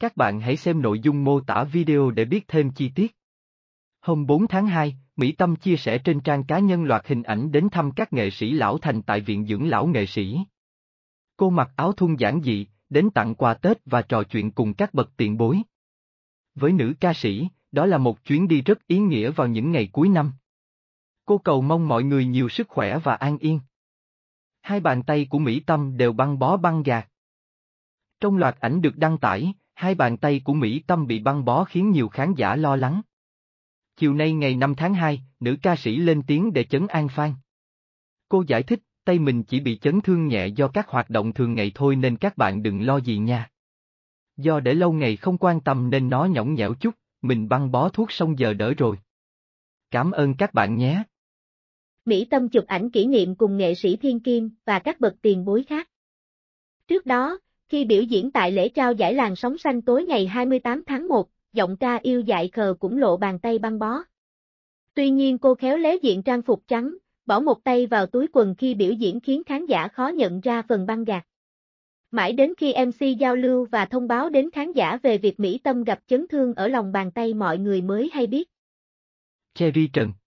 Các bạn hãy xem nội dung mô tả video để biết thêm chi tiết. Hôm 4 tháng 2, Mỹ Tâm chia sẻ trên trang cá nhân loạt hình ảnh đến thăm các nghệ sĩ lão thành tại Viện Dưỡng Lão Nghệ Sĩ. Cô mặc áo thun giản dị, đến tặng quà Tết và trò chuyện cùng các bậc tiền bối. Với nữ ca sĩ, đó là một chuyến đi rất ý nghĩa vào những ngày cuối năm. Cô cầu mong mọi người nhiều sức khỏe và an yên. Hai bàn tay của Mỹ Tâm đều băng bó băng gạc. Trong loạt ảnh được đăng tải, Hai bàn tay của Mỹ Tâm bị băng bó khiến nhiều khán giả lo lắng. Chiều nay ngày 5 tháng 2, nữ ca sĩ lên tiếng để chấn an Phan. Cô giải thích, tay mình chỉ bị chấn thương nhẹ do các hoạt động thường ngày thôi nên các bạn đừng lo gì nha. Do để lâu ngày không quan tâm nên nó nhõng nhẽo chút, mình băng bó thuốc xong giờ đỡ rồi. Cảm ơn các bạn nhé. Mỹ Tâm chụp ảnh kỷ niệm cùng nghệ sĩ Thiên Kim và các bậc tiền bối khác. Trước đó, khi biểu diễn tại lễ trao giải làng sóng xanh tối ngày 28 tháng 1, giọng ca yêu dại khờ cũng lộ bàn tay băng bó. Tuy nhiên cô khéo léo diện trang phục trắng, bỏ một tay vào túi quần khi biểu diễn khiến khán giả khó nhận ra phần băng gạt. Mãi đến khi MC giao lưu và thông báo đến khán giả về việc Mỹ Tâm gặp chấn thương ở lòng bàn tay mọi người mới hay biết. Cherry Trần